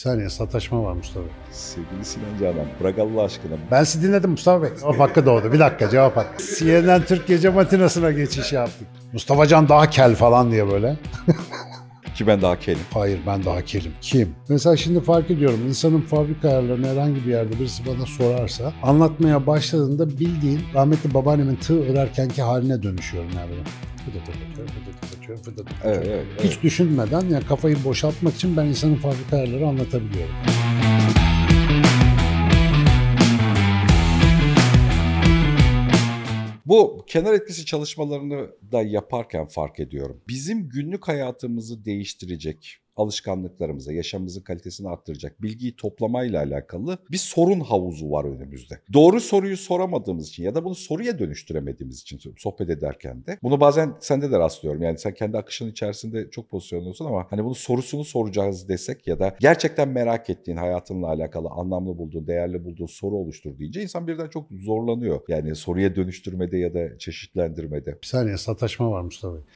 Bir saniye sataşma var Mustafa Bey. Sevgili Sinan Canan, bırak Allah aşkına. Ben sizi dinledim Mustafa Bey. Cevap hakkı doğdu. Bir dakika cevap hakkı. CNN Türk Gece Matinası'na geçiş yaptık. Mustafa Can daha kel falan diye böyle. Ki ben daha kelim. Hayır ben daha kelim. Kim? Mesela şimdi fark ediyorum insanın fabrika ayarlarını herhangi bir yerde birisi bana sorarsa anlatmaya başladığında bildiğin rahmetli babaannemin tığ örerkenki haline dönüşüyorum ya böyle. Evet, evet, evet. Hiç düşünmeden yani kafayı boşaltmak için ben insanın fabrika ayarları anlatabiliyorum. Bu kenar etkisi çalışmalarını da yaparken fark ediyorum. Bizim günlük hayatımızı değiştirecek alışkanlıklarımıza, yaşamımızın kalitesini arttıracak bilgiyi toplamayla alakalı bir sorun havuzu var önümüzde. Doğru soruyu soramadığımız için ya da bunu soruya dönüştüremediğimiz için sohbet ederken de bunu bazen sende de rastlıyorum. Yani sen kendi akışın içerisinde çok pozisyonluyorsun ama hani bunu sorusunu soracağız desek ya da gerçekten merak ettiğin, hayatınla alakalı anlamlı bulduğun, değerli bulduğun soru oluştur deyince insan birden çok zorlanıyor. Yani soruya dönüştürmede ya da çeşitlendirmede. Bir saniye sataşma var Mustafa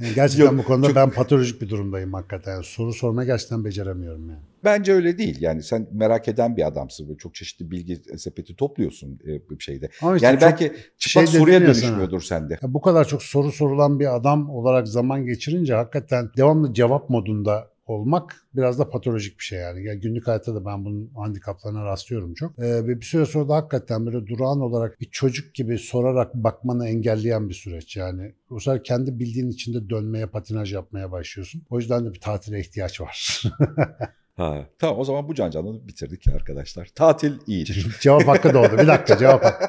Yani gerçekten Yok, bu konuda çok... ben patolojik bir durumdayım hakikaten. Yani soru sorma gerçekten beceremiyorum yani. Bence öyle değil. Yani sen merak eden bir adamsın. Böyle çok çeşitli bilgi sepeti topluyorsun e, bir şeyde. işte yani belki çıplak şey soruya dönüşmüyordur sende. bu kadar çok soru sorulan bir adam olarak zaman geçirince hakikaten devamlı cevap modunda olmak biraz da patolojik bir şey yani. yani günlük hayatta da ben bunun handikaplarına rastlıyorum çok. Ee, ve bir süre sonra da hakikaten böyle durağan olarak bir çocuk gibi sorarak bakmanı engelleyen bir süreç yani. O sefer kendi bildiğin içinde dönmeye, patinaj yapmaya başlıyorsun. O yüzden de bir tatile ihtiyaç var. Ha, tamam o zaman bu cancanı bitirdik arkadaşlar. Tatil iyi cevap hakkı doğdu. Bir dakika cevap hakkı.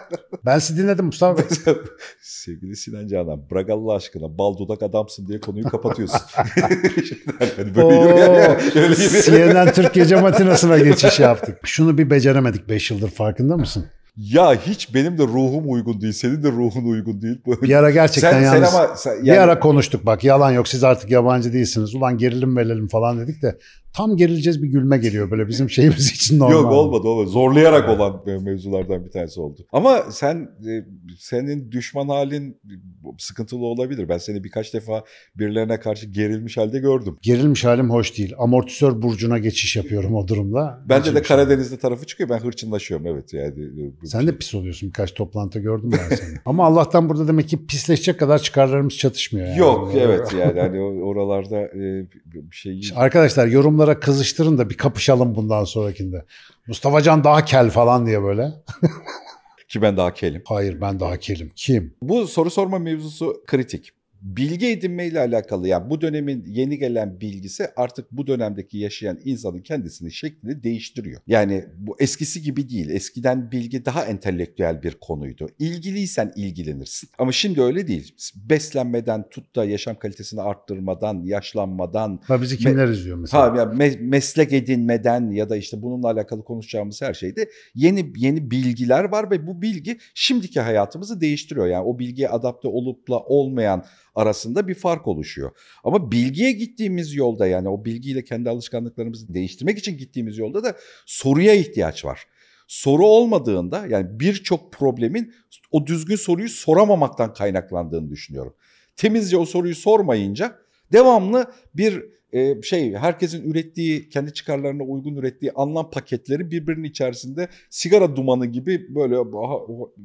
Ben sizi dinledim Mustafa Bey. Sevgili Sinan Canan, bırak Allah aşkına bal dudak adamsın diye konuyu kapatıyorsun. yani böyle Oo, yani, öyle CNN Türk Gece Matinası'na geçiş yaptık. Şunu bir beceremedik 5 yıldır farkında mısın? Ya hiç benim de ruhum uygun değil, senin de ruhun uygun değil. Bir ara gerçekten sen, yalnız sen ama, sen, yani... bir ara konuştuk bak yalan yok siz artık yabancı değilsiniz. Ulan gerilim verelim falan dedik de tam gerileceğiz bir gülme geliyor böyle bizim şeyimiz için normal. Yok olmadı olmadı. Zorlayarak olan e, mevzulardan bir tanesi oldu. Ama sen e, senin düşman halin e, sıkıntılı olabilir. Ben seni birkaç defa birilerine karşı gerilmiş halde gördüm. Gerilmiş halim hoş değil. Amortisör burcuna geçiş yapıyorum o durumda. Bence de Karadeniz'de tarafı çıkıyor. Ben hırçınlaşıyorum evet yani. Sen şey. de pis oluyorsun birkaç toplantı gördüm ben seni. Ama Allah'tan burada demek ki pisleşecek kadar çıkarlarımız çatışmıyor. Yani. Yok evet yani hani oralarda bir şey. Arkadaşlar yorumlara bunlara kızıştırın da bir kapışalım bundan sonrakinde. Mustafa Can daha kel falan diye böyle. Ki ben daha kelim. Hayır ben daha kelim. Kim? Bu soru sorma mevzusu kritik bilgi edinmeyle alakalı yani bu dönemin yeni gelen bilgisi artık bu dönemdeki yaşayan insanın kendisini şeklini değiştiriyor. Yani bu eskisi gibi değil. Eskiden bilgi daha entelektüel bir konuydu. İlgiliysen ilgilenirsin. Ama şimdi öyle değil. Beslenmeden tut da yaşam kalitesini arttırmadan, yaşlanmadan. Ha bizi kimler izliyor mesela? Ha, yani me- meslek edinmeden ya da işte bununla alakalı konuşacağımız her şeyde yeni yeni bilgiler var ve bu bilgi şimdiki hayatımızı değiştiriyor. Yani o bilgiye adapte olupla olmayan arasında bir fark oluşuyor. Ama bilgiye gittiğimiz yolda yani o bilgiyle kendi alışkanlıklarımızı değiştirmek için gittiğimiz yolda da soruya ihtiyaç var. Soru olmadığında yani birçok problemin o düzgün soruyu soramamaktan kaynaklandığını düşünüyorum. Temizce o soruyu sormayınca devamlı bir ee, şey herkesin ürettiği kendi çıkarlarına uygun ürettiği anlam paketleri birbirinin içerisinde sigara dumanı gibi böyle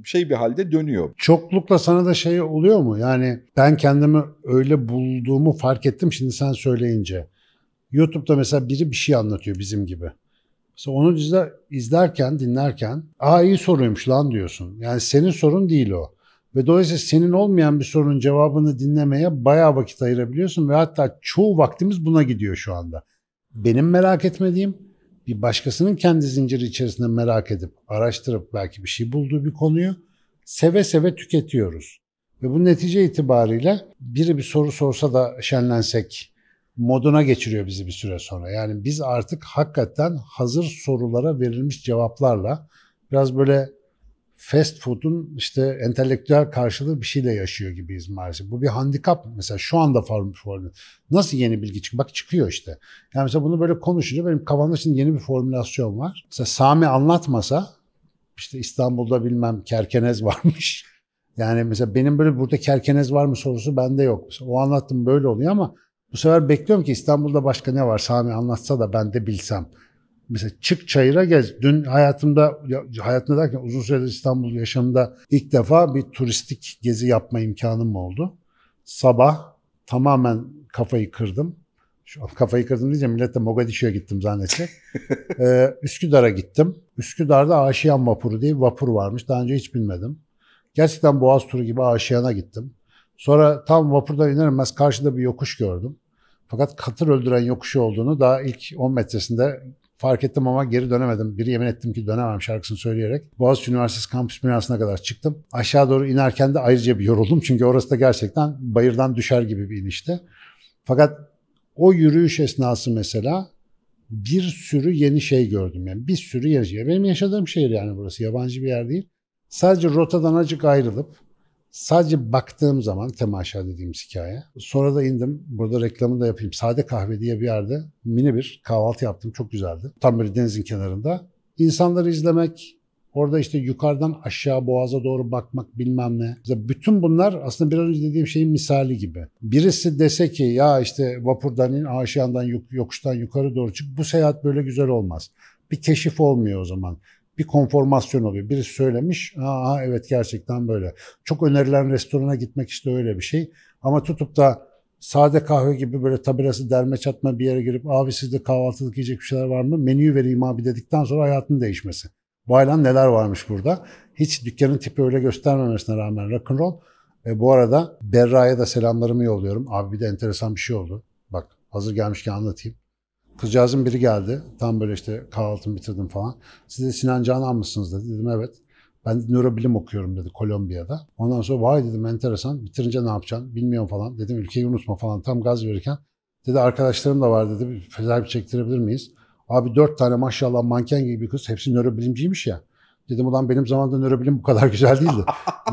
şey bir halde dönüyor. Çoklukla sana da şey oluyor mu? Yani ben kendimi öyle bulduğumu fark ettim şimdi sen söyleyince. YouTube'da mesela biri bir şey anlatıyor bizim gibi. Mesela onu izlerken, dinlerken aa iyi soruymuş lan diyorsun. Yani senin sorun değil o. Ve dolayısıyla senin olmayan bir sorunun cevabını dinlemeye bayağı vakit ayırabiliyorsun ve hatta çoğu vaktimiz buna gidiyor şu anda. Benim merak etmediğim bir başkasının kendi zinciri içerisinde merak edip araştırıp belki bir şey bulduğu bir konuyu seve seve tüketiyoruz. Ve bu netice itibariyle biri bir soru sorsa da şenlensek moduna geçiriyor bizi bir süre sonra. Yani biz artık hakikaten hazır sorulara verilmiş cevaplarla biraz böyle fast food'un işte entelektüel karşılığı bir şeyle yaşıyor gibiyiz maalesef. Bu bir handikap mesela şu anda formül formül. Nasıl yeni bilgi çıkıyor? Bak çıkıyor işte. Yani mesela bunu böyle konuşunca benim kafamda şimdi yeni bir formülasyon var. Mesela Sami anlatmasa işte İstanbul'da bilmem kerkenez varmış. Yani mesela benim böyle burada kerkenez var mı sorusu bende yok. Mesela o anlattım böyle oluyor ama bu sefer bekliyorum ki İstanbul'da başka ne var Sami anlatsa da ben de bilsem mesela çık çayıra gez. Dün hayatımda, hayatımda derken uzun süredir İstanbul yaşamında ilk defa bir turistik gezi yapma imkanım oldu. Sabah tamamen kafayı kırdım. Şu an kafayı kırdım diyeceğim. Millete de Mogadishu'ya gittim zannedecek. ee, Üsküdar'a gittim. Üsküdar'da Aşiyan Vapuru diye bir vapur varmış. Daha önce hiç bilmedim. Gerçekten Boğaz turu gibi Aşiyan'a gittim. Sonra tam vapurda inermez karşıda bir yokuş gördüm. Fakat katır öldüren yokuşu olduğunu daha ilk 10 metresinde fark ettim ama geri dönemedim. Biri yemin ettim ki dönemem şarkısını söyleyerek. Boğaziçi Üniversitesi kampüs binasına kadar çıktım. Aşağı doğru inerken de ayrıca bir yoruldum. Çünkü orası da gerçekten bayırdan düşer gibi bir inişti. Fakat o yürüyüş esnası mesela bir sürü yeni şey gördüm. Yani bir sürü yeni şey. Benim yaşadığım şehir yani burası. Yabancı bir yer değil. Sadece rotadan acık ayrılıp Sadece baktığım zaman temaşa dediğimiz hikaye. Sonra da indim. Burada reklamını da yapayım. Sade Kahve diye bir yerde mini bir kahvaltı yaptım. Çok güzeldi. Tam böyle denizin kenarında. İnsanları izlemek, orada işte yukarıdan aşağı boğaza doğru bakmak bilmem ne. İşte bütün bunlar aslında biraz önce dediğim şeyin misali gibi. Birisi dese ki ya işte vapurdan in, aşağıdan yokuştan yukarı doğru çık. Bu seyahat böyle güzel olmaz. Bir keşif olmuyor o zaman bir konformasyon oluyor. Birisi söylemiş, aa evet gerçekten böyle. Çok önerilen restorana gitmek işte öyle bir şey. Ama tutup da sade kahve gibi böyle tabirası derme çatma bir yere girip abi sizde kahvaltılık yiyecek bir şeyler var mı? Menüyü vereyim abi dedikten sonra hayatın değişmesi. baylan neler varmış burada. Hiç dükkanın tipi öyle göstermemesine rağmen rock'n'roll. ve bu arada Berra'ya da selamlarımı yolluyorum. Abi bir de enteresan bir şey oldu. Bak hazır gelmişken anlatayım. Kızcağızın biri geldi. Tam böyle işte kahvaltımı bitirdim falan. Siz de Sinan Canan mısınız dedi. Dedim evet. Ben de nörobilim okuyorum dedi Kolombiya'da. Ondan sonra vay dedim enteresan. Bitirince ne yapacaksın bilmiyorum falan. Dedim ülkeyi unutma falan tam gaz verirken. Dedi arkadaşlarım da var dedi. Fezer bir çektirebilir miyiz? Abi dört tane maşallah manken gibi bir kız. Hepsi nörobilimciymiş ya. Dedim ulan benim zamanımda nörobilim bu kadar güzel değildi.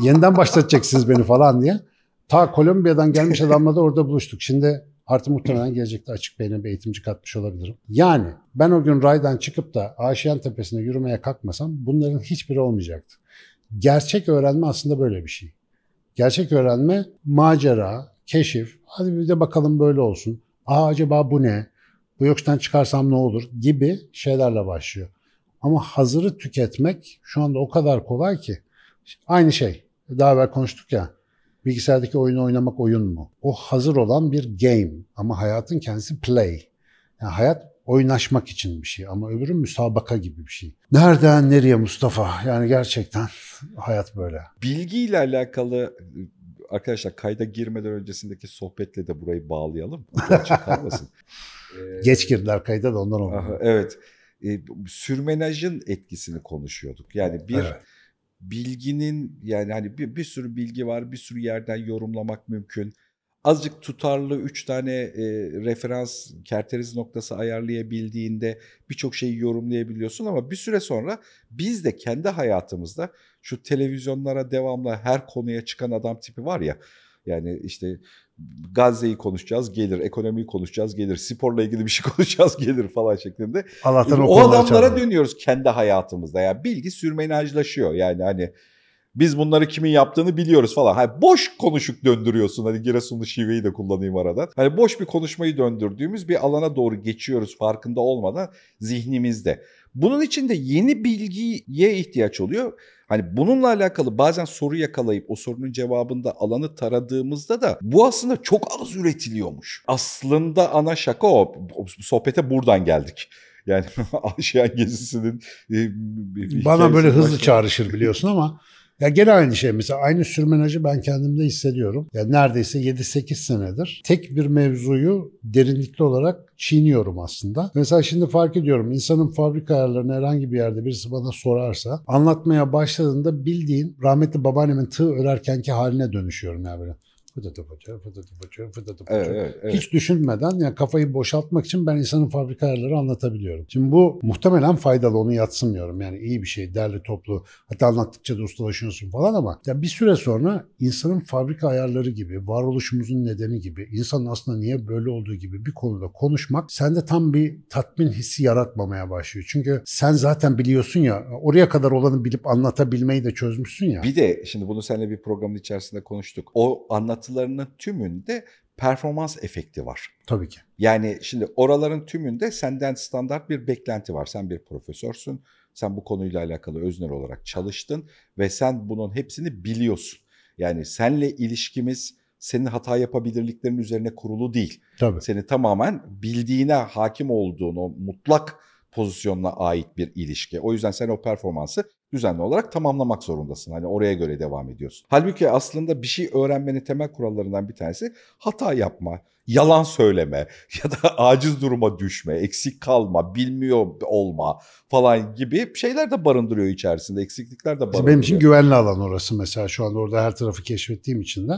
Yeniden başlatacaksınız beni falan diye. Ta Kolombiya'dan gelmiş adamla da orada buluştuk. Şimdi Artı muhtemelen gelecekte açık beyne bir eğitimci katmış olabilirim. Yani ben o gün raydan çıkıp da Aşiyan Tepesi'ne yürümeye kalkmasam bunların hiçbiri olmayacaktı. Gerçek öğrenme aslında böyle bir şey. Gerçek öğrenme macera, keşif, hadi bir de bakalım böyle olsun. Aa acaba bu ne? Bu yokuştan çıkarsam ne olur? Gibi şeylerle başlıyor. Ama hazırı tüketmek şu anda o kadar kolay ki. Aynı şey. Daha evvel konuştuk ya Bilgisayardaki oyunu oynamak oyun mu? O hazır olan bir game ama hayatın kendisi play. Yani hayat oynaşmak için bir şey ama öbürü müsabaka gibi bir şey. Nereden nereye Mustafa? Yani gerçekten hayat böyle. Bilgiyle alakalı arkadaşlar kayda girmeden öncesindeki sohbetle de burayı bağlayalım. kalmasın. Geç girdiler kayda da ondan oldu. Evet. E, sürmenajın etkisini konuşuyorduk. Yani bir evet bilginin yani hani bir, bir sürü bilgi var, bir sürü yerden yorumlamak mümkün. Azıcık tutarlı 3 tane e, referans kerteriz noktası ayarlayabildiğinde birçok şeyi yorumlayabiliyorsun ama bir süre sonra biz de kendi hayatımızda şu televizyonlara devamlı her konuya çıkan adam tipi var ya yani işte Gazze'yi konuşacağız gelir, ekonomiyi konuşacağız gelir, sporla ilgili bir şey konuşacağız gelir falan şeklinde. Allah'tan o, o adamlara açalım. dönüyoruz kendi hayatımızda. Yani bilgi sürmenajlaşıyor yani hani biz bunları kimin yaptığını biliyoruz falan. Hani boş konuşuk döndürüyorsun. Hani Giresunlu şiveyi de kullanayım aradan. Hani boş bir konuşmayı döndürdüğümüz bir alana doğru geçiyoruz farkında olmadan zihnimizde. Bunun için de yeni bilgiye ihtiyaç oluyor. Hani bununla alakalı bazen soru yakalayıp o sorunun cevabında alanı taradığımızda da bu aslında çok az üretiliyormuş. Aslında ana şaka o. Sohbete buradan geldik. Yani Aşiyan gezisinin e, bana böyle hızlı başına... çağrışır biliyorsun ama ya gene aynı şey mesela aynı sürmenajı ben kendimde hissediyorum. Ya neredeyse 7-8 senedir tek bir mevzuyu derinlikli olarak çiğniyorum aslında. Mesela şimdi fark ediyorum insanın fabrika ayarlarını herhangi bir yerde birisi bana sorarsa anlatmaya başladığında bildiğin rahmetli babaannemin tığ örerkenki haline dönüşüyorum ya böyle fıtıtı fıçı, fıtıtı fıçı, fıtıtı fıçı. Evet, evet, evet. Hiç düşünmeden yani kafayı boşaltmak için ben insanın fabrika ayarları anlatabiliyorum. Şimdi bu muhtemelen faydalı onu yatsımıyorum. Yani iyi bir şey derli toplu hatta anlattıkça da ustalaşıyorsun falan ama ya bir süre sonra insanın fabrika ayarları gibi, varoluşumuzun nedeni gibi, insanın aslında niye böyle olduğu gibi bir konuda konuşmak sende tam bir tatmin hissi yaratmamaya başlıyor. Çünkü sen zaten biliyorsun ya oraya kadar olanı bilip anlatabilmeyi de çözmüşsün ya. Bir de şimdi bunu seninle bir programın içerisinde konuştuk. O anlat anlatılarının tümünde performans efekti var. Tabii ki. Yani şimdi oraların tümünde senden standart bir beklenti var. Sen bir profesörsün. Sen bu konuyla alakalı öznel olarak çalıştın ve sen bunun hepsini biliyorsun. Yani senle ilişkimiz senin hata yapabilirliklerin üzerine kurulu değil. Tabii. Seni tamamen bildiğine hakim olduğunu mutlak pozisyonuna ait bir ilişki. O yüzden sen o performansı düzenli olarak tamamlamak zorundasın. Hani oraya göre devam ediyorsun. Halbuki aslında bir şey öğrenmenin temel kurallarından bir tanesi hata yapma, yalan söyleme ya da aciz duruma düşme, eksik kalma, bilmiyor olma falan gibi şeyler de barındırıyor içerisinde. Eksiklikler de barındırıyor. Benim için güvenli alan orası mesela şu anda orada her tarafı keşfettiğim için de.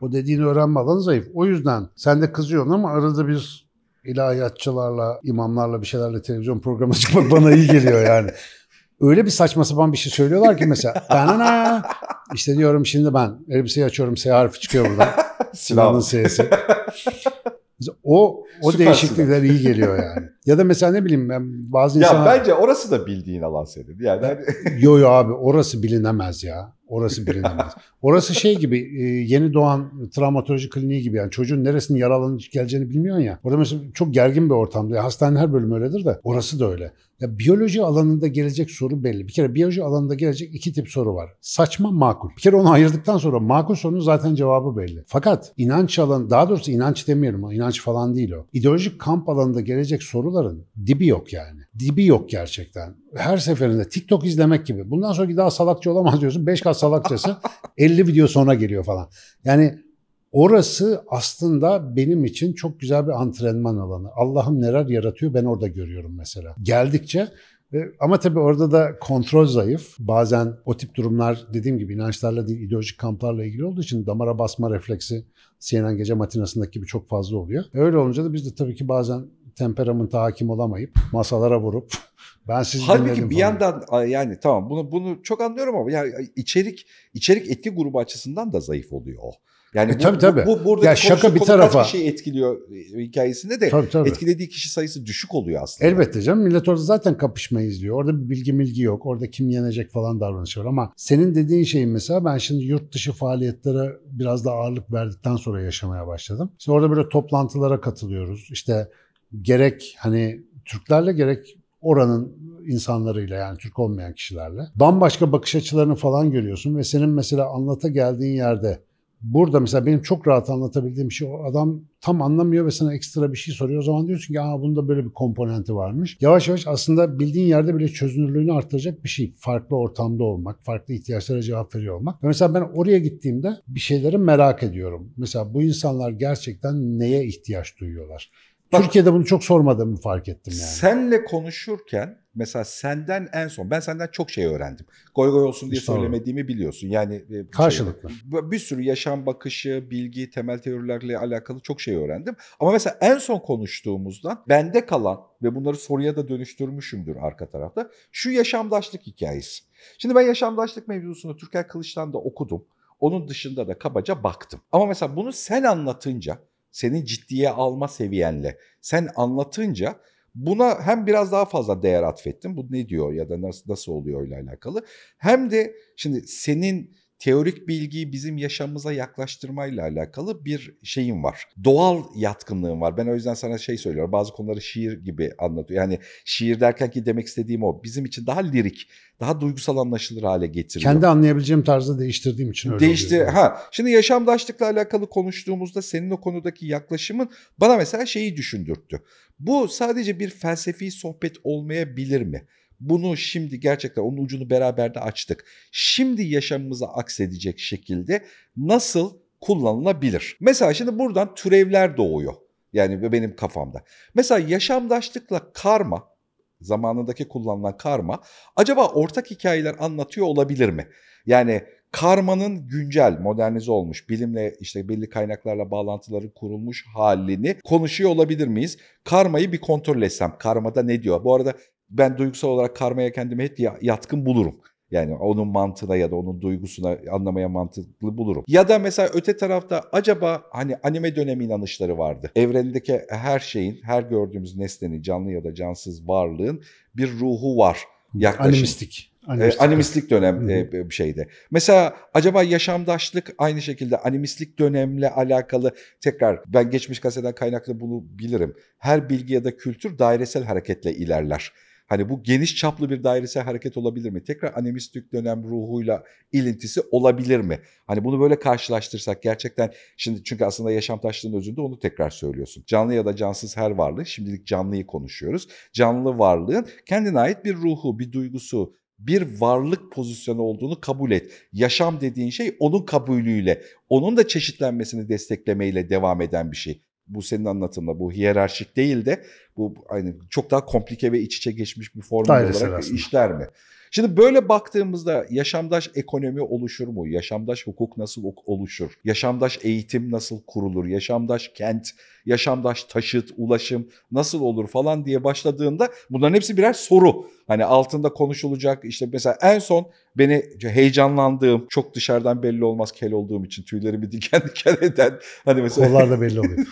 O dediğini öğrenme alanı zayıf. O yüzden sen de kızıyorsun ama arada bir ilahiyatçılarla, imamlarla bir şeylerle televizyon programı çıkmak bana iyi geliyor yani. öyle bir saçma sapan bir şey söylüyorlar ki mesela. ben ana işte diyorum şimdi ben elbiseyi açıyorum. S harfi çıkıyor buradan. Silahın S'si. O o değişiklikler iyi geliyor yani. Ya da mesela ne bileyim ben bazı ya insanlar... Ya bence orası da bildiğin alan senin. Yani hani yo yo abi orası bilinemez ya. Orası bilinmez. Orası şey gibi e, yeni doğan travmatoloji kliniği gibi yani çocuğun neresinin yaralanıp geleceğini bilmiyorsun ya. Orada mesela çok gergin bir ortamda. Hastane her bölümü öyledir de orası da öyle. Ya biyoloji alanında gelecek soru belli. Bir kere biyoloji alanında gelecek iki tip soru var. Saçma, makul. Bir kere onu ayırdıktan sonra makul sorunun zaten cevabı belli. Fakat inanç alanı, daha doğrusu inanç demiyorum, inanç falan değil o. İdeolojik kamp alanında gelecek soruların dibi yok yani. Dibi yok gerçekten. Her seferinde TikTok izlemek gibi. Bundan sonraki daha salakçı olamaz diyorsun. 5 kas salakçası 50 video sonra geliyor falan. Yani orası aslında benim için çok güzel bir antrenman alanı. Allah'ım neler yaratıyor ben orada görüyorum mesela. Geldikçe ama tabii orada da kontrol zayıf. Bazen o tip durumlar dediğim gibi inançlarla değil ideolojik kamplarla ilgili olduğu için damara basma refleksi CNN gece matinasındaki gibi çok fazla oluyor. Öyle olunca da biz de tabii ki bazen temperamenta hakim olamayıp masalara vurup ben sizi Halbuki bir falan. yandan yani tamam bunu bunu çok anlıyorum ama yani içerik içerik etki grubu açısından da zayıf oluyor o. Yani e, bu, tabii, bu, bu burada ya şaka bir tarafa kaç kişi şey etkiliyor e, hikayesinde de tabii, tabii. etkilediği kişi sayısı düşük oluyor aslında. Elbette canım millet orada zaten kapışmayı izliyor. Orada bir bilgi milgi yok. Orada kim yenecek falan davranış var ama senin dediğin şeyin mesela ben şimdi yurt dışı faaliyetlere biraz daha ağırlık verdikten sonra yaşamaya başladım. İşte orada böyle toplantılara katılıyoruz. İşte gerek hani Türklerle gerek oranın insanlarıyla yani Türk olmayan kişilerle bambaşka bakış açılarını falan görüyorsun ve senin mesela anlata geldiğin yerde burada mesela benim çok rahat anlatabildiğim şey o adam tam anlamıyor ve sana ekstra bir şey soruyor. O zaman diyorsun ki aa bunda böyle bir komponenti varmış. Yavaş yavaş aslında bildiğin yerde bile çözünürlüğünü artıracak bir şey. Farklı ortamda olmak, farklı ihtiyaçlara cevap veriyor olmak. Ve mesela ben oraya gittiğimde bir şeyleri merak ediyorum. Mesela bu insanlar gerçekten neye ihtiyaç duyuyorlar? Bak, Türkiye'de bunu çok sormadığımı fark ettim yani. Senle konuşurken mesela senden en son ben senden çok şey öğrendim. Goy goy olsun diye işte söylemediğimi olur. biliyorsun. Yani e, şey, karşılıklı. Şey, bir sürü yaşam bakışı, bilgi, temel teorilerle alakalı çok şey öğrendim. Ama mesela en son konuştuğumuzdan bende kalan ve bunları soruya da dönüştürmüşümdür arka tarafta şu yaşamdaşlık hikayesi. Şimdi ben yaşamdaşlık mevzusunu Türker Kılıç'tan da okudum. Onun dışında da kabaca baktım. Ama mesela bunu sen anlatınca seni ciddiye alma seviyenle. Sen anlatınca buna hem biraz daha fazla değer atfettim. Bu ne diyor ya da nasıl, nasıl oluyor ile alakalı. Hem de şimdi senin teorik bilgiyi bizim yaşamımıza yaklaştırmayla alakalı bir şeyim var. Doğal yatkınlığım var. Ben o yüzden sana şey söylüyorum. Bazı konuları şiir gibi anlatıyor. Yani şiir derken ki demek istediğim o. Bizim için daha lirik, daha duygusal anlaşılır hale getiriyor. Kendi anlayabileceğim tarzı değiştirdiğim için öyle Değişti. Ha. Şimdi yaşamdaşlıkla alakalı konuştuğumuzda senin o konudaki yaklaşımın bana mesela şeyi düşündürttü. Bu sadece bir felsefi sohbet olmayabilir mi? Bunu şimdi gerçekten onun ucunu beraber de açtık. Şimdi yaşamımıza aksedecek şekilde nasıl kullanılabilir? Mesela şimdi buradan türevler doğuyor. Yani benim kafamda. Mesela yaşamdaşlıkla karma, zamanındaki kullanılan karma acaba ortak hikayeler anlatıyor olabilir mi? Yani karmanın güncel, modernize olmuş, bilimle işte belli kaynaklarla bağlantıları kurulmuş halini konuşuyor olabilir miyiz? Karmayı bir kontrol etsem, karmada ne diyor? Bu arada ben duygusal olarak karmaya kendimi hep yatkın bulurum. Yani onun mantığına ya da onun duygusuna anlamaya mantıklı bulurum. Ya da mesela öte tarafta acaba hani anime dönemi inanışları vardı. Evrendeki her şeyin, her gördüğümüz nesnenin, canlı ya da cansız varlığın bir ruhu var yaklaşım. Animistik. Ee, animistik, animistlik dönem e, bir şeyde. Mesela acaba yaşamdaşlık aynı şekilde animistik dönemle alakalı tekrar ben geçmiş gazeteden kaynaklı bunu bilirim. Her bilgi ya da kültür dairesel hareketle ilerler. Hani bu geniş çaplı bir dairesel hareket olabilir mi? Tekrar animistik dönem ruhuyla ilintisi olabilir mi? Hani bunu böyle karşılaştırsak gerçekten şimdi çünkü aslında yaşam taşlığının özünde onu tekrar söylüyorsun. Canlı ya da cansız her varlık şimdilik canlıyı konuşuyoruz. Canlı varlığın kendine ait bir ruhu, bir duygusu, bir varlık pozisyonu olduğunu kabul et. Yaşam dediğin şey onun kabulüyle, onun da çeşitlenmesini desteklemeyle devam eden bir şey bu senin anlatımla bu hiyerarşik değil de bu aynı çok daha komplike ve iç içe geçmiş bir formül olarak aslında. işler mi? Şimdi böyle baktığımızda yaşamdaş ekonomi oluşur mu? Yaşamdaş hukuk nasıl oluşur? Yaşamdaş eğitim nasıl kurulur? Yaşamdaş kent, yaşamdaş taşıt, ulaşım nasıl olur falan diye başladığında bunların hepsi birer soru. Hani altında konuşulacak işte mesela en son beni heyecanlandığım, çok dışarıdan belli olmaz kel olduğum için tüylerimi diken diken eden hani mesela kollar da belli oluyor.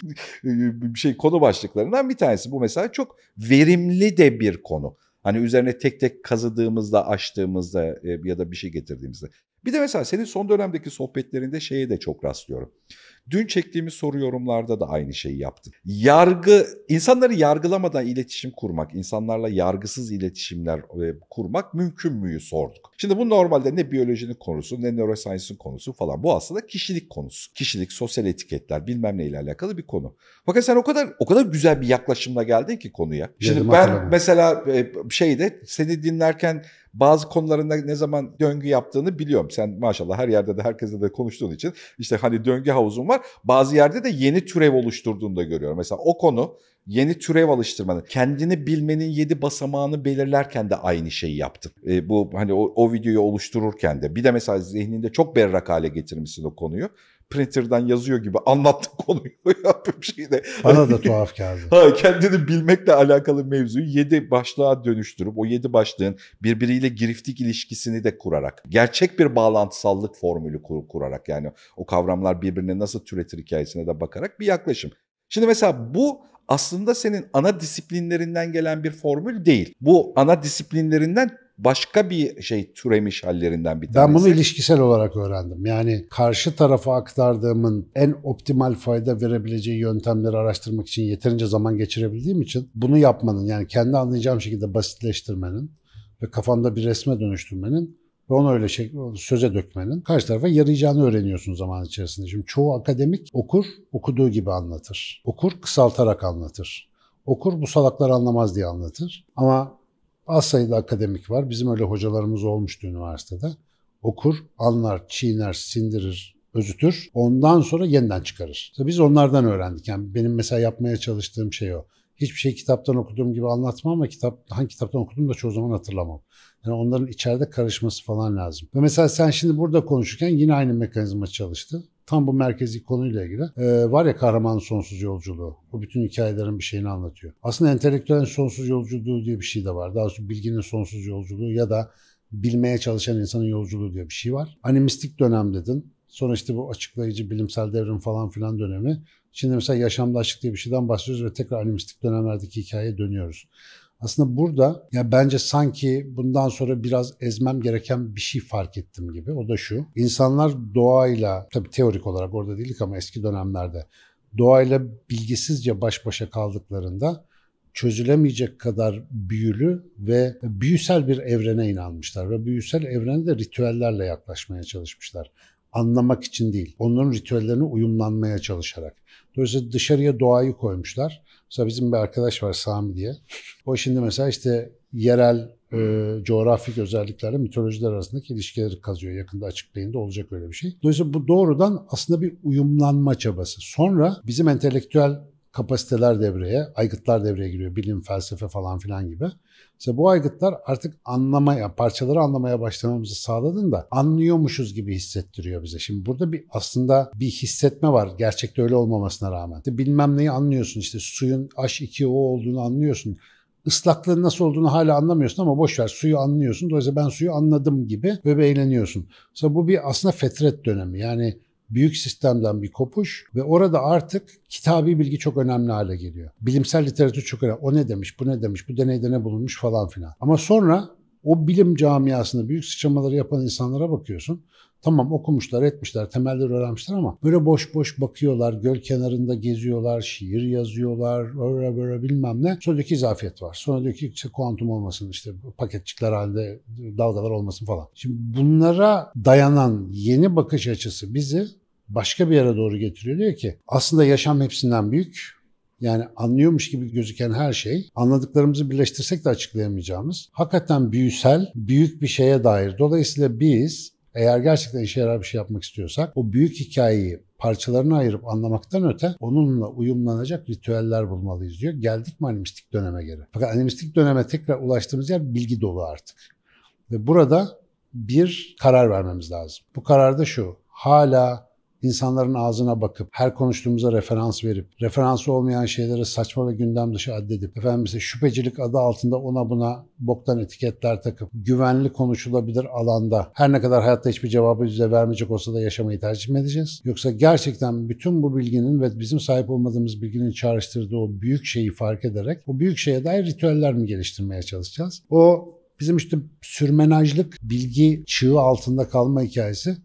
bir şey konu başlıklarından bir tanesi bu mesela çok verimli de bir konu. Hani üzerine tek tek kazıdığımızda, açtığımızda e, ya da bir şey getirdiğimizde. Bir de mesela senin son dönemdeki sohbetlerinde şeye de çok rastlıyorum. Dün çektiğimiz soru yorumlarda da aynı şeyi yaptık. Yargı, insanları yargılamadan iletişim kurmak, insanlarla yargısız iletişimler e, kurmak mümkün müyü sorduk. Şimdi bu normalde ne biyolojinin konusu ne neuroscience'ın konusu falan. Bu aslında kişilik konusu. Kişilik, sosyal etiketler bilmem neyle alakalı bir konu. Fakat sen o kadar o kadar güzel bir yaklaşımla geldin ki konuya. Şimdi Yedim ben hatırladım. mesela e, şeyde seni dinlerken bazı konularında ne zaman döngü yaptığını biliyorum. Sen maşallah her yerde de herkese de konuştuğun için işte hani döngü havuzun var var. Bazı yerde de yeni türev oluşturduğunu da görüyorum. Mesela o konu yeni türev alıştırmanın, kendini bilmenin yedi basamağını belirlerken de aynı şeyi yaptım. E, bu hani o, o videoyu oluştururken de. Bir de mesela zihninde çok berrak hale getirmişsin o konuyu printer'dan yazıyor gibi anlattı konuyu yaptığım şeyde. Bana da tuhaf geldi. Ha, kendini bilmekle alakalı mevzuyu yedi başlığa dönüştürüp o yedi başlığın birbiriyle giriftik ilişkisini de kurarak gerçek bir bağlantısallık formülü kur, kurarak yani o kavramlar birbirine nasıl türetir hikayesine de bakarak bir yaklaşım. Şimdi mesela bu aslında senin ana disiplinlerinden gelen bir formül değil. Bu ana disiplinlerinden başka bir şey türemiş hallerinden bir tanesi. Ben bunu ilişkisel olarak öğrendim. Yani karşı tarafa aktardığımın en optimal fayda verebileceği yöntemleri araştırmak için yeterince zaman geçirebildiğim için bunu yapmanın yani kendi anlayacağım şekilde basitleştirmenin ve kafamda bir resme dönüştürmenin ve onu öyle şey, söze dökmenin karşı tarafa yarayacağını öğreniyorsun zaman içerisinde. Şimdi çoğu akademik okur okuduğu gibi anlatır. Okur kısaltarak anlatır. Okur bu salaklar anlamaz diye anlatır. Ama Az sayıda akademik var. Bizim öyle hocalarımız olmuştu üniversitede. Okur, anlar, çiğner, sindirir, özütür. Ondan sonra yeniden çıkarır. biz onlardan öğrendik. Yani benim mesela yapmaya çalıştığım şey o. Hiçbir şey kitaptan okuduğum gibi anlatmam ama kitap hangi kitaptan okudum da çoğu zaman hatırlamam. Yani onların içeride karışması falan lazım. Ve mesela sen şimdi burada konuşurken yine aynı mekanizma çalıştı. Tam bu merkezi konuyla ilgili. Ee, var ya kahramanın sonsuz yolculuğu. Bu bütün hikayelerin bir şeyini anlatıyor. Aslında entelektüelin sonsuz yolculuğu diye bir şey de var. Daha doğrusu bilginin sonsuz yolculuğu ya da bilmeye çalışan insanın yolculuğu diye bir şey var. Animistik dönem dedin. Sonra işte bu açıklayıcı bilimsel devrim falan filan dönemi. Şimdi mesela yaşamdaşlık diye bir şeyden bahsediyoruz ve tekrar animistik dönemlerdeki hikayeye dönüyoruz. Aslında burada ya bence sanki bundan sonra biraz ezmem gereken bir şey fark ettim gibi. O da şu. İnsanlar doğayla tabii teorik olarak orada değildik ama eski dönemlerde doğayla bilgisizce baş başa kaldıklarında çözülemeyecek kadar büyülü ve büyüsel bir evrene inanmışlar ve büyüsel evrene de ritüellerle yaklaşmaya çalışmışlar. Anlamak için değil, onların ritüellerine uyumlanmaya çalışarak. Dolayısıyla dışarıya doğayı koymuşlar Mesela bizim bir arkadaş var Sami diye. O şimdi mesela işte yerel e, coğrafik özelliklerle mitolojiler arasındaki ilişkileri kazıyor. Yakında açıklayında olacak öyle bir şey. Dolayısıyla bu doğrudan aslında bir uyumlanma çabası. Sonra bizim entelektüel kapasiteler devreye, aygıtlar devreye giriyor. Bilim, felsefe falan filan gibi. İşte bu aygıtlar artık anlamaya, parçaları anlamaya başlamamızı sağladığında anlıyormuşuz gibi hissettiriyor bize. Şimdi burada bir aslında bir hissetme var gerçekte öyle olmamasına rağmen. İşte bilmem neyi anlıyorsun işte suyun H2O olduğunu anlıyorsun Islaklığın nasıl olduğunu hala anlamıyorsun ama boş ver suyu anlıyorsun. Dolayısıyla ben suyu anladım gibi ve eğleniyorsun. Mesela bu bir aslında fetret dönemi. Yani büyük sistemden bir kopuş ve orada artık kitabi bilgi çok önemli hale geliyor. Bilimsel literatür çok önemli. O ne demiş, bu ne demiş, bu deneyde ne bulunmuş falan filan. Ama sonra o bilim camiasında büyük sıçramaları yapan insanlara bakıyorsun. Tamam okumuşlar, etmişler, temelleri öğrenmişler ama böyle boş boş bakıyorlar, göl kenarında geziyorlar, şiir yazıyorlar, böyle böyle bilmem ne. Sonra diyor ki izafiyet var. Sonra diyor ki işte kuantum olmasın, işte paketçikler halinde dalgalar olmasın falan. Şimdi bunlara dayanan yeni bakış açısı bizi başka bir yere doğru getiriyor. Diyor ki aslında yaşam hepsinden büyük. Yani anlıyormuş gibi gözüken her şey, anladıklarımızı birleştirsek de açıklayamayacağımız, hakikaten büyüsel, büyük bir şeye dair. Dolayısıyla biz eğer gerçekten işe yarar bir şey yapmak istiyorsak o büyük hikayeyi parçalarını ayırıp anlamaktan öte onunla uyumlanacak ritüeller bulmalıyız diyor. Geldik mi animistik döneme geri? Fakat animistik döneme tekrar ulaştığımız yer bilgi dolu artık. Ve burada bir karar vermemiz lazım. Bu karar da şu. Hala insanların ağzına bakıp, her konuştuğumuza referans verip, referansı olmayan şeylere saçma ve gündem dışı addedip, efendim mesela şüphecilik adı altında ona buna boktan etiketler takıp, güvenli konuşulabilir alanda her ne kadar hayatta hiçbir cevabı bize vermeyecek olsa da yaşamayı tercih mi edeceğiz? Yoksa gerçekten bütün bu bilginin ve bizim sahip olmadığımız bilginin çağrıştırdığı o büyük şeyi fark ederek o büyük şeye dair ritüeller mi geliştirmeye çalışacağız? O bizim işte sürmenajlık, bilgi çığı altında kalma hikayesi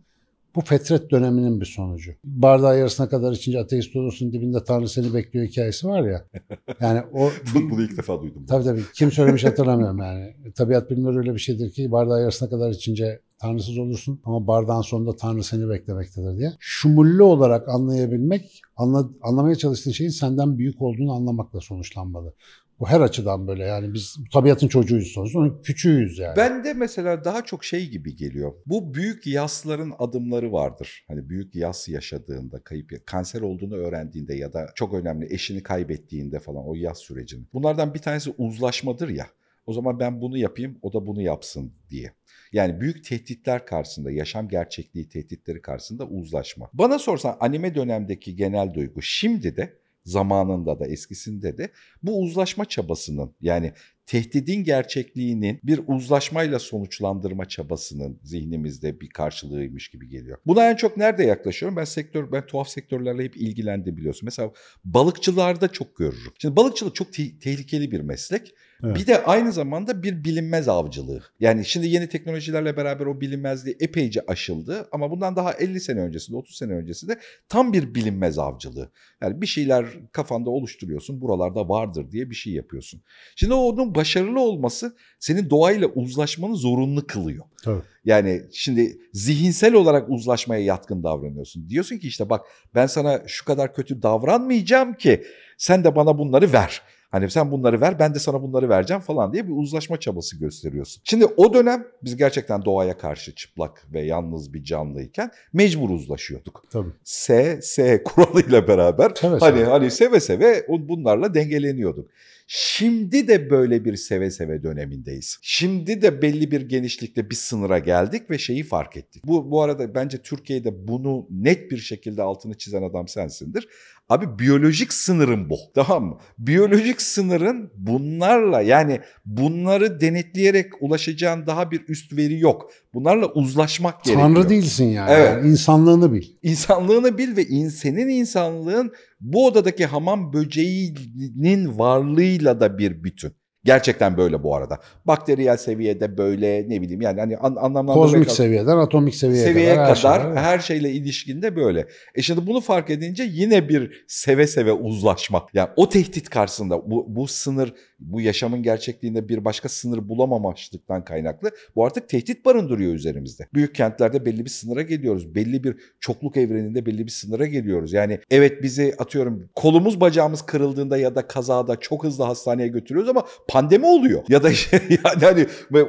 bu fetret döneminin bir sonucu. Bardağı yarısına kadar içince ateist olursun dibinde Tanrı seni bekliyor hikayesi var ya. Yani o... Bunu ilk defa duydum. Tabii tabii. Kim söylemiş hatırlamıyorum yani. Tabiat bilimleri öyle bir şeydir ki bardağı yarısına kadar içince tanrısız olursun ama bardağın sonunda tanrı seni beklemektedir diye. Şumullü olarak anlayabilmek, anla, anlamaya çalıştığın şeyin senden büyük olduğunu anlamakla sonuçlanmalı. Bu her açıdan böyle yani biz tabiatın çocuğuyuz sonuçta onun küçüğüyüz yani. Ben de mesela daha çok şey gibi geliyor. Bu büyük yasların adımları vardır. Hani büyük yas yaşadığında, kayıp kanser olduğunu öğrendiğinde ya da çok önemli eşini kaybettiğinde falan o yas sürecini. Bunlardan bir tanesi uzlaşmadır ya. O zaman ben bunu yapayım, o da bunu yapsın diye. Yani büyük tehditler karşısında, yaşam gerçekliği tehditleri karşısında uzlaşma. Bana sorsan anime dönemdeki genel duygu şimdi de zamanında da eskisinde de bu uzlaşma çabasının yani tehdidin gerçekliğinin bir uzlaşmayla sonuçlandırma çabasının zihnimizde bir karşılığıymış gibi geliyor. Buna en çok nerede yaklaşıyorum? Ben sektör ben tuhaf sektörlerle hep ilgilendim biliyorsun. Mesela balıkçılarda çok görürüm. Şimdi balıkçılık çok te- tehlikeli bir meslek. Evet. Bir de aynı zamanda bir bilinmez avcılığı. Yani şimdi yeni teknolojilerle beraber o bilinmezliği epeyce aşıldı ama bundan daha 50 sene öncesinde 30 sene öncesinde tam bir bilinmez avcılığı. Yani bir şeyler kafanda oluşturuyorsun buralarda vardır diye bir şey yapıyorsun. Şimdi onun başarılı olması senin doğayla uzlaşmanı zorunlu kılıyor. Evet. Yani şimdi zihinsel olarak uzlaşmaya yatkın davranıyorsun. Diyorsun ki işte bak ben sana şu kadar kötü davranmayacağım ki sen de bana bunları ver. Hani sen bunları ver ben de sana bunları vereceğim falan diye bir uzlaşma çabası gösteriyorsun. Şimdi o dönem biz gerçekten doğaya karşı çıplak ve yalnız bir canlıyken mecbur uzlaşıyorduk. Tabii. S, S kuralıyla beraber seve hani seve. hani seve seve bunlarla dengeleniyorduk. Şimdi de böyle bir seve seve dönemindeyiz. Şimdi de belli bir genişlikte bir sınıra geldik ve şeyi fark ettik. Bu bu arada bence Türkiye'de bunu net bir şekilde altını çizen adam sensindir. Abi biyolojik sınırın bu. Tamam mı? Biyolojik sınırın bunlarla yani bunları denetleyerek ulaşacağın daha bir üst veri yok. Bunlarla uzlaşmak Tanrı gerekiyor. Tanrı değilsin yani. Evet. Yani insanlığını bil. İnsanlığını bil ve in, senin insanlığın bu odadaki hamam böceğinin varlığıyla da bir bütün. Gerçekten böyle bu arada. Bakteriyel seviyede böyle ne bileyim yani hani an, anlamlandırmaya Kozmik seviyeden atomik seviyeye, seviyeye kadar, kadar her, şey, her şeyle ilişkinde böyle. E şimdi bunu fark edince yine bir seve seve uzlaşma. Yani o tehdit karşısında bu, bu sınır bu yaşamın gerçekliğinde bir başka sınır bulamamaçlıktan kaynaklı bu artık tehdit barındırıyor üzerimizde. Büyük kentlerde belli bir sınıra geliyoruz. Belli bir çokluk evreninde belli bir sınıra geliyoruz. Yani evet bizi atıyorum kolumuz bacağımız kırıldığında ya da kazada çok hızlı hastaneye götürüyoruz ama pandemi oluyor. Ya da yani hani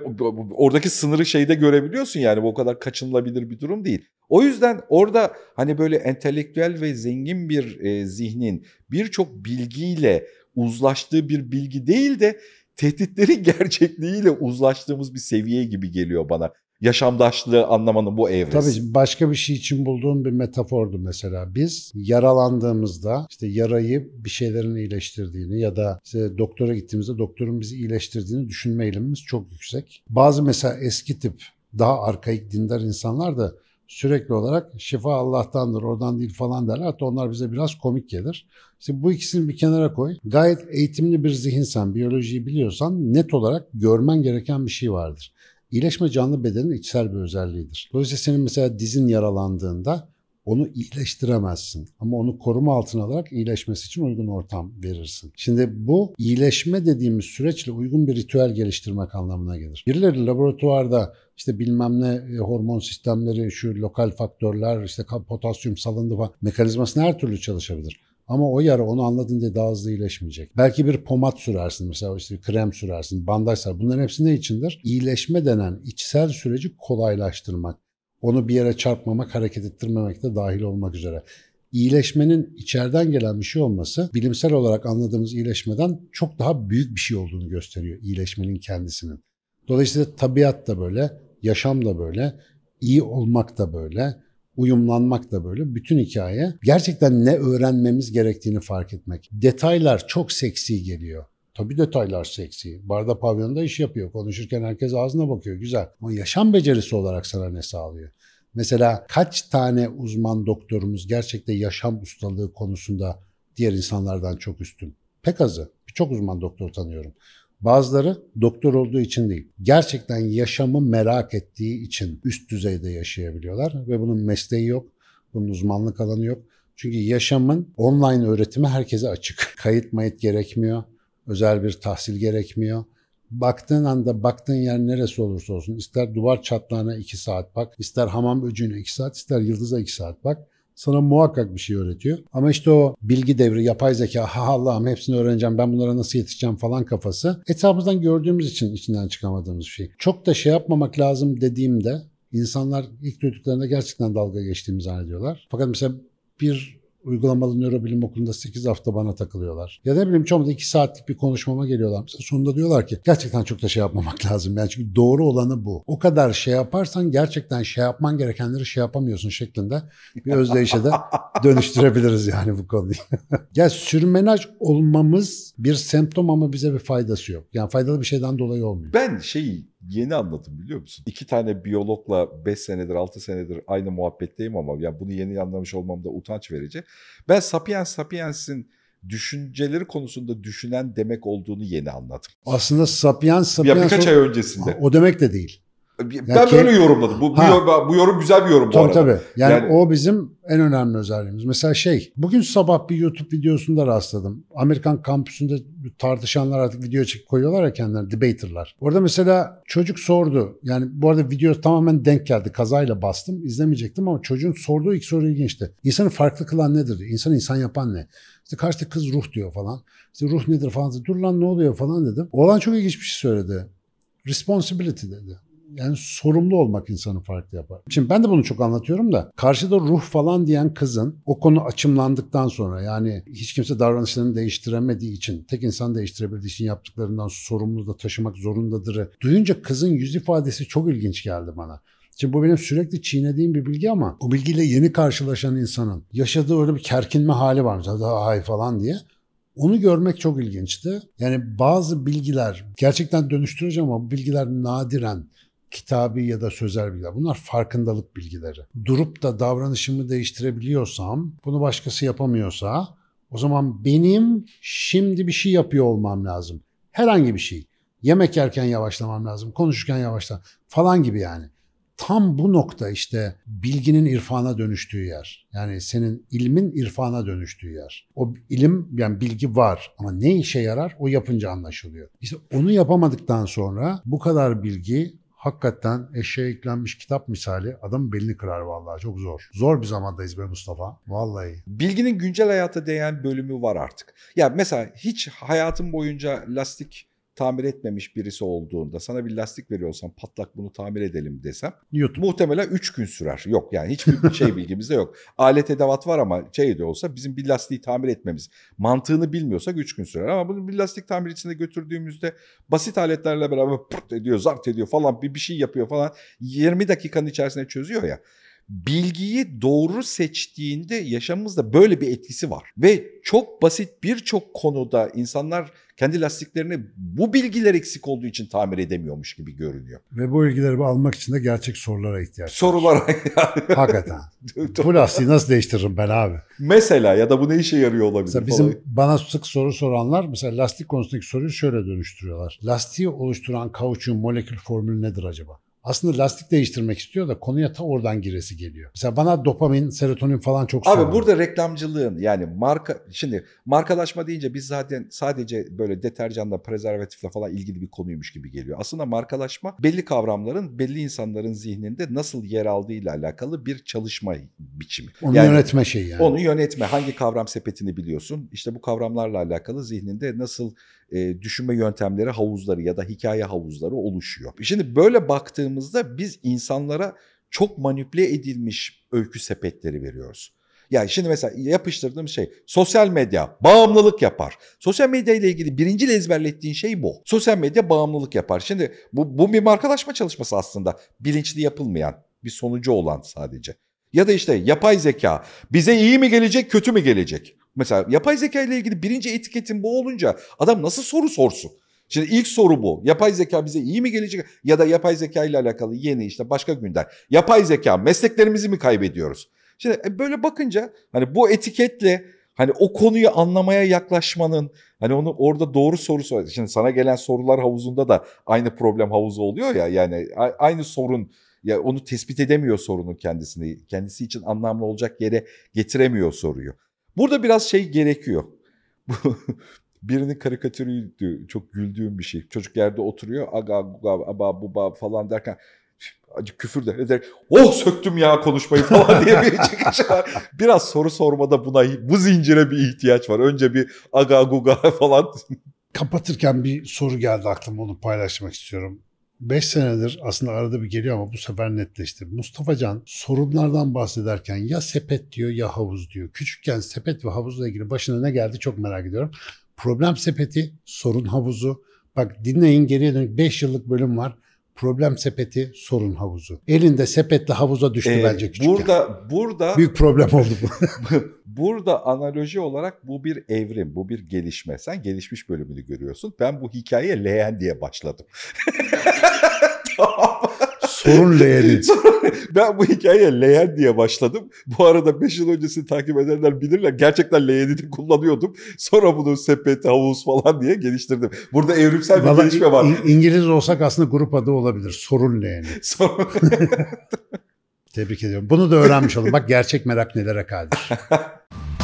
oradaki sınırı şeyde görebiliyorsun yani bu o kadar kaçınılabilir bir durum değil. O yüzden orada hani böyle entelektüel ve zengin bir e, zihnin birçok bilgiyle uzlaştığı bir bilgi değil de tehditlerin gerçekliğiyle uzlaştığımız bir seviye gibi geliyor bana. Yaşamdaşlığı anlamanın bu evresi. Tabii başka bir şey için bulduğum bir metafordu mesela. Biz yaralandığımızda işte yarayı bir şeylerin iyileştirdiğini ya da işte doktora gittiğimizde doktorun bizi iyileştirdiğini düşünme eğilimimiz çok yüksek. Bazı mesela eski tip daha arkaik dindar insanlar da sürekli olarak şifa Allah'tandır oradan değil falan derler. Hatta onlar bize biraz komik gelir. Şimdi bu ikisini bir kenara koy. Gayet eğitimli bir zihinsen, biyolojiyi biliyorsan net olarak görmen gereken bir şey vardır. İyileşme canlı bedenin içsel bir özelliğidir. Dolayısıyla senin mesela dizin yaralandığında onu iyileştiremezsin. Ama onu koruma altına alarak iyileşmesi için uygun ortam verirsin. Şimdi bu iyileşme dediğimiz süreçle uygun bir ritüel geliştirmek anlamına gelir. Birileri laboratuvarda işte bilmem ne e, hormon sistemleri, şu lokal faktörler, işte potasyum salındı falan mekanizması her türlü çalışabilir. Ama o yara onu anladın diye daha hızlı iyileşmeyecek. Belki bir pomat sürersin mesela işte krem sürersin, bandaj ser. Bunların hepsi ne içindir? İyileşme denen içsel süreci kolaylaştırmak. Onu bir yere çarpmamak, hareket ettirmemek de dahil olmak üzere. İyileşmenin içeriden gelen bir şey olması bilimsel olarak anladığımız iyileşmeden çok daha büyük bir şey olduğunu gösteriyor iyileşmenin kendisinin. Dolayısıyla tabiat da böyle, yaşam da böyle, iyi olmak da böyle, uyumlanmak da böyle. Bütün hikaye gerçekten ne öğrenmemiz gerektiğini fark etmek. Detaylar çok seksi geliyor. Tabii detaylar seksi. Barda pavyonda iş yapıyor. Konuşurken herkes ağzına bakıyor. Güzel. Ama yaşam becerisi olarak sana ne sağlıyor? Mesela kaç tane uzman doktorumuz gerçekten yaşam ustalığı konusunda diğer insanlardan çok üstün? Pek azı. Birçok uzman doktor tanıyorum. Bazıları doktor olduğu için değil, gerçekten yaşamı merak ettiği için üst düzeyde yaşayabiliyorlar ve bunun mesleği yok, bunun uzmanlık alanı yok. Çünkü yaşamın online öğretimi herkese açık. Kayıt mayıt gerekmiyor, özel bir tahsil gerekmiyor. Baktığın anda baktığın yer neresi olursa olsun ister duvar çatlağına 2 saat bak, ister hamam böceğine 2 saat, ister yıldıza 2 saat bak sana muhakkak bir şey öğretiyor. Ama işte o bilgi devri, yapay zeka, ha Allah'ım hepsini öğreneceğim, ben bunlara nasıl yetişeceğim falan kafası etrafımızdan gördüğümüz için içinden çıkamadığımız şey. Çok da şey yapmamak lazım dediğimde insanlar ilk duyduklarında gerçekten dalga geçtiğimi zannediyorlar. Fakat mesela bir uygulamalı nörobilim okulunda 8 hafta bana takılıyorlar. Ya ne bileyim çoğunda 2 saatlik bir konuşmama geliyorlar. Mesela sonunda diyorlar ki gerçekten çok da şey yapmamak lazım. Yani çünkü doğru olanı bu. O kadar şey yaparsan gerçekten şey yapman gerekenleri şey yapamıyorsun şeklinde bir özdeyişe de dönüştürebiliriz yani bu konuyu. ya sürmenaj olmamız bir semptom ama bize bir faydası yok. Yani faydalı bir şeyden dolayı olmuyor. Ben şeyi yeni anladım biliyor musun? İki tane biyologla 5 senedir 6 senedir aynı muhabbetteyim ama yani bunu yeni anlamış olmam da utanç verici. Ben Sapiens Sapiens'in düşünceleri konusunda düşünen demek olduğunu yeni anladım. Aslında Sapiens Sapiens ya birkaç o, ay öncesinde. O demek de değil. Ben ya böyle yorumladım. Bu, ha, bu, yorum güzel bir yorum bu tabii, arada. Tabii yani, yani o bizim en önemli özelliğimiz. Mesela şey bugün sabah bir YouTube videosunda rastladım. Amerikan kampüsünde tartışanlar artık video çekip koyuyorlar ya kendileri debaterlar. Orada mesela çocuk sordu. Yani bu arada video tamamen denk geldi. Kazayla bastım. izlemeyecektim ama çocuğun sorduğu ilk soru ilginçti. İnsanı farklı kılan nedir? Diyor. İnsanı insan yapan ne? İşte karşıda kız ruh diyor falan. İşte ruh nedir falan. Dur lan ne oluyor falan dedim. Oğlan çok ilginç bir şey söyledi. Responsibility dedi yani sorumlu olmak insanı farklı yapar. Şimdi ben de bunu çok anlatıyorum da karşıda ruh falan diyen kızın o konu açımlandıktan sonra yani hiç kimse davranışlarını değiştiremediği için tek insan değiştirebildiği için yaptıklarından sorumlu da taşımak zorundadır. Duyunca kızın yüz ifadesi çok ilginç geldi bana. Şimdi bu benim sürekli çiğnediğim bir bilgi ama o bilgiyle yeni karşılaşan insanın yaşadığı öyle bir kerkinme hali varmış. Daha hay falan diye. Onu görmek çok ilginçti. Yani bazı bilgiler gerçekten dönüştürücü ama bu bilgiler nadiren kitabi ya da sözel bilgiler. Bunlar farkındalık bilgileri. Durup da davranışımı değiştirebiliyorsam, bunu başkası yapamıyorsa o zaman benim şimdi bir şey yapıyor olmam lazım. Herhangi bir şey. Yemek yerken yavaşlamam lazım, konuşurken yavaşla falan gibi yani. Tam bu nokta işte bilginin irfana dönüştüğü yer. Yani senin ilmin irfana dönüştüğü yer. O ilim yani bilgi var ama ne işe yarar o yapınca anlaşılıyor. İşte onu yapamadıktan sonra bu kadar bilgi hakikaten eşeğe yüklenmiş kitap misali adam belini kırar vallahi çok zor. Zor bir zamandayız be Mustafa. Vallahi. Bilginin güncel hayata değen bölümü var artık. Ya mesela hiç hayatım boyunca lastik tamir etmemiş birisi olduğunda sana bir lastik veriyorsam patlak bunu tamir edelim desem YouTube. muhtemelen 3 gün sürer. Yok yani hiçbir şey bilgimizde yok. Alet edevat var ama şey de olsa bizim bir lastiği tamir etmemiz mantığını bilmiyorsak 3 gün sürer. Ama bunu bir lastik tamir içinde götürdüğümüzde basit aletlerle beraber pırt ediyor, zart ediyor falan bir, bir şey yapıyor falan 20 dakikanın içerisinde çözüyor ya bilgiyi doğru seçtiğinde yaşamımızda böyle bir etkisi var. Ve çok basit birçok konuda insanlar kendi lastiklerini bu bilgiler eksik olduğu için tamir edemiyormuş gibi görünüyor. Ve bu bilgileri almak için de gerçek sorulara ihtiyaç var. Sorulara yani. Hakikaten. bu lastiği nasıl değiştiririm ben abi? Mesela ya da bu ne işe yarıyor olabilir mesela bizim falan. bana sık soru soranlar mesela lastik konusundaki soruyu şöyle dönüştürüyorlar. Lastiği oluşturan kauçuğun molekül formülü nedir acaba? aslında lastik değiştirmek istiyor da konuya ta oradan giresi geliyor. Mesela bana dopamin, serotonin falan çok Abi burada reklamcılığın yani marka şimdi markalaşma deyince biz zaten sadece böyle deterjanla, prezervatifle falan ilgili bir konuymuş gibi geliyor. Aslında markalaşma belli kavramların belli insanların zihninde nasıl yer aldığı ile alakalı bir çalışma biçimi. Onu yani, yönetme şeyi yani. Onu yönetme. Hangi kavram sepetini biliyorsun? İşte bu kavramlarla alakalı zihninde nasıl e, düşünme yöntemleri havuzları ya da hikaye havuzları oluşuyor. Şimdi böyle baktığımızda biz insanlara çok manipüle edilmiş öykü sepetleri veriyoruz. Yani şimdi mesela yapıştırdığım şey sosyal medya bağımlılık yapar. Sosyal medya ile ilgili birinci ezberlettiğin şey bu. Sosyal medya bağımlılık yapar. Şimdi bu, bu bir markalaşma çalışması aslında bilinçli yapılmayan bir sonucu olan sadece. Ya da işte yapay zeka bize iyi mi gelecek kötü mü gelecek? Mesela yapay zeka ile ilgili birinci etiketin bu olunca adam nasıl soru sorsun? Şimdi ilk soru bu. Yapay zeka bize iyi mi gelecek ya da yapay zeka ile alakalı yeni işte başka günden. Yapay zeka mesleklerimizi mi kaybediyoruz? Şimdi e, böyle bakınca hani bu etiketle hani o konuyu anlamaya yaklaşmanın hani onu orada doğru soru sor. Şimdi sana gelen sorular havuzunda da aynı problem havuzu oluyor ya yani aynı sorun ya onu tespit edemiyor sorunun kendisini. Kendisi için anlamlı olacak yere getiremiyor soruyu. Burada biraz şey gerekiyor. Birinin karikatürüydü. Çok güldüğüm bir şey. Çocuk yerde oturuyor. Aga guga aba buba falan derken acı küfür de eder. Oh söktüm ya konuşmayı falan diye bir çıkış var. Biraz soru sormada buna bu zincire bir ihtiyaç var. Önce bir aga guga falan. Kapatırken bir soru geldi aklıma onu paylaşmak istiyorum. 5 senedir aslında arada bir geliyor ama bu sefer netleşti. Mustafa Can sorunlardan bahsederken ya sepet diyor ya havuz diyor. Küçükken sepet ve havuzla ilgili başına ne geldi çok merak ediyorum. Problem sepeti, sorun havuzu. Bak dinleyin geriye dönük 5 yıllık bölüm var. Problem sepeti, sorun havuzu. Elinde sepetle havuza düştü ee, bence küçükken. Burada, burada... Büyük problem oldu bu. burada analoji olarak bu bir evrim, bu bir gelişme. Sen gelişmiş bölümünü görüyorsun. Ben bu hikayeye leğen diye başladım. tamam Sorun leğeni. ben bu hikayeye leğen diye başladım. Bu arada 5 yıl öncesini takip edenler bilirler. Gerçekten leğeni de kullanıyordum. Sonra bunu sepet, havuz falan diye geliştirdim. Burada evrimsel bir gelişme var. İ- İngiliz olsak aslında grup adı olabilir. Sorun leğeni. Sorun Tebrik ediyorum. Bunu da öğrenmiş oldum. Bak gerçek merak nelere kadir.